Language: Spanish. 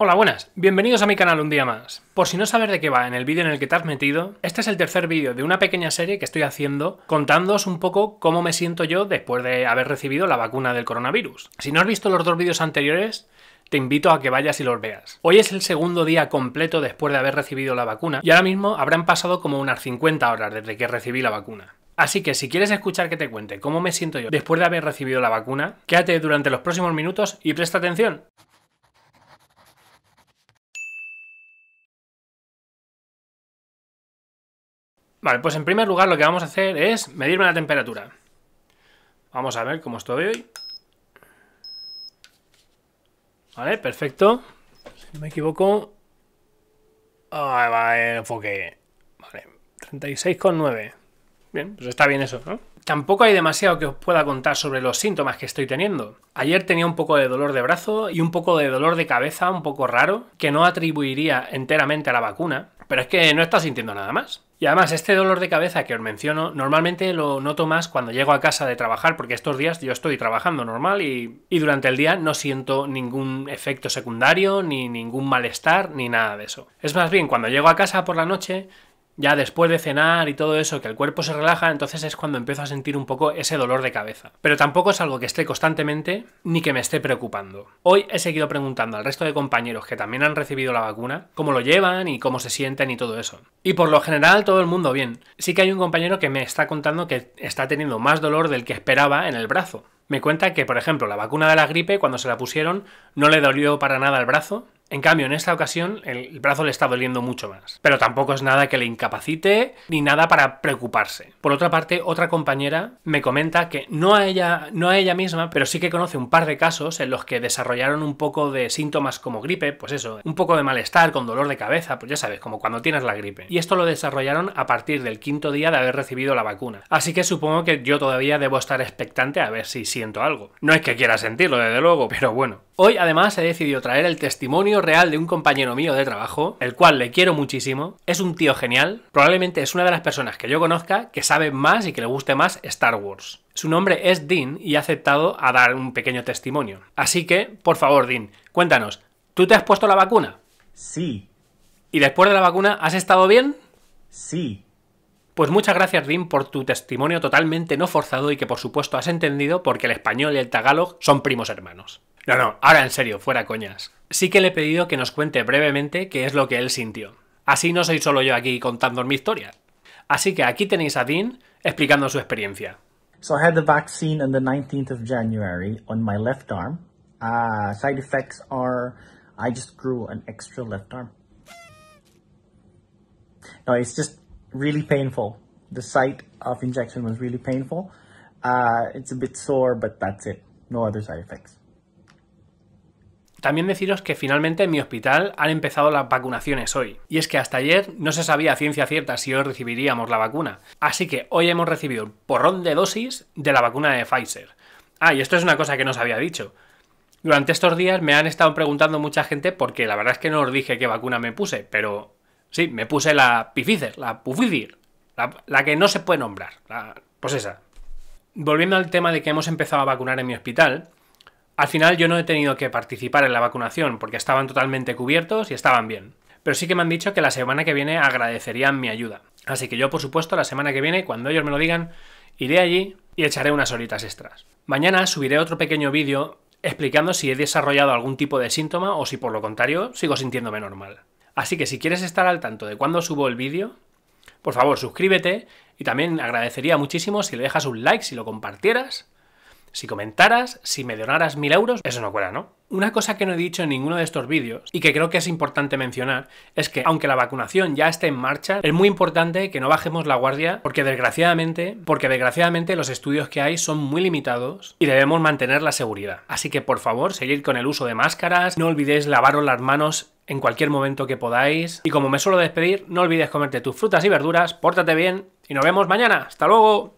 Hola, buenas. Bienvenidos a mi canal un día más. Por si no sabes de qué va en el vídeo en el que te has metido, este es el tercer vídeo de una pequeña serie que estoy haciendo contándoos un poco cómo me siento yo después de haber recibido la vacuna del coronavirus. Si no has visto los dos vídeos anteriores, te invito a que vayas y los veas. Hoy es el segundo día completo después de haber recibido la vacuna y ahora mismo habrán pasado como unas 50 horas desde que recibí la vacuna. Así que si quieres escuchar que te cuente cómo me siento yo después de haber recibido la vacuna, quédate durante los próximos minutos y presta atención. Vale, pues en primer lugar lo que vamos a hacer es medirme la temperatura. Vamos a ver cómo estoy hoy. Vale, perfecto. Si no me equivoco... Ah, va enfoque. Vale, 36,9. Bien, pues está bien eso, ¿no? Tampoco hay demasiado que os pueda contar sobre los síntomas que estoy teniendo. Ayer tenía un poco de dolor de brazo y un poco de dolor de cabeza, un poco raro, que no atribuiría enteramente a la vacuna. Pero es que no estás sintiendo nada más. Y además, este dolor de cabeza que os menciono, normalmente lo noto más cuando llego a casa de trabajar, porque estos días yo estoy trabajando normal y, y durante el día no siento ningún efecto secundario, ni ningún malestar, ni nada de eso. Es más bien cuando llego a casa por la noche ya después de cenar y todo eso, que el cuerpo se relaja, entonces es cuando empiezo a sentir un poco ese dolor de cabeza. Pero tampoco es algo que esté constantemente ni que me esté preocupando. Hoy he seguido preguntando al resto de compañeros que también han recibido la vacuna, cómo lo llevan y cómo se sienten y todo eso. Y por lo general todo el mundo bien. Sí que hay un compañero que me está contando que está teniendo más dolor del que esperaba en el brazo. Me cuenta que, por ejemplo, la vacuna de la gripe, cuando se la pusieron, no le dolió para nada el brazo, en cambio, en esta ocasión el brazo le está doliendo mucho más. Pero tampoco es nada que le incapacite ni nada para preocuparse. Por otra parte, otra compañera me comenta que no a ella, no a ella misma, pero sí que conoce un par de casos en los que desarrollaron un poco de síntomas como gripe, pues eso, un poco de malestar, con dolor de cabeza, pues ya sabes, como cuando tienes la gripe. Y esto lo desarrollaron a partir del quinto día de haber recibido la vacuna. Así que supongo que yo todavía debo estar expectante a ver si siento algo. No es que quiera sentirlo, desde luego, pero bueno. Hoy además he decidido traer el testimonio real de un compañero mío de trabajo, el cual le quiero muchísimo, es un tío genial, probablemente es una de las personas que yo conozca que sabe más y que le guste más Star Wars. Su nombre es Dean y ha aceptado a dar un pequeño testimonio. Así que, por favor, Dean, cuéntanos, ¿tú te has puesto la vacuna? Sí. ¿Y después de la vacuna has estado bien? Sí. Pues muchas gracias, Dean, por tu testimonio totalmente no forzado y que por supuesto has entendido porque el español y el tagalog son primos hermanos. No, no, ahora en serio, fuera coñas. Sí que le he pedido que nos cuente brevemente qué es lo que él sintió. Así no soy solo yo aquí contando mi historia. Así que aquí tenéis a Dean explicando su experiencia. So I had the vaccine on the 19th of January on my left arm. Uh, side effects are I just grew an extra left arm. No, it's just really painful. The site of injection was really painful. Uh, it's a bit sore, but that's it. No other side effects. También deciros que finalmente en mi hospital han empezado las vacunaciones hoy. Y es que hasta ayer no se sabía a ciencia cierta si hoy recibiríamos la vacuna. Así que hoy hemos recibido un porrón de dosis de la vacuna de Pfizer. Ah, y esto es una cosa que no os había dicho. Durante estos días me han estado preguntando mucha gente porque la verdad es que no os dije qué vacuna me puse, pero sí, me puse la Pfizer, la Pfizer, la, que no se puede nombrar, la, pues esa. Volviendo al tema de que hemos empezado a vacunar en mi hospital, al final yo no he tenido que participar en la vacunación porque estaban totalmente cubiertos y estaban bien. Pero sí que me han dicho que la semana que viene agradecerían mi ayuda. Así que yo, por supuesto, la semana que viene, cuando ellos me lo digan, iré allí y echaré unas horitas extras. Mañana subiré otro pequeño vídeo explicando si he desarrollado algún tipo de síntoma o si por lo contrario sigo sintiéndome normal. Así que si quieres estar al tanto de cuándo subo el vídeo, por favor suscríbete y también agradecería muchísimo si le dejas un like, si lo compartieras si comentaras, si me donaras mil euros, eso no cuela, ¿no? Una cosa que no he dicho en ninguno de estos vídeos y que creo que es importante mencionar es que aunque la vacunación ya esté en marcha, es muy importante que no bajemos la guardia porque desgraciadamente, porque desgraciadamente los estudios que hay son muy limitados y debemos mantener la seguridad. Así que por favor, seguid con el uso de máscaras, no olvidéis lavaros las manos en cualquier momento que podáis y como me suelo despedir, no olvides comerte tus frutas y verduras, pórtate bien y nos vemos mañana. Hasta luego.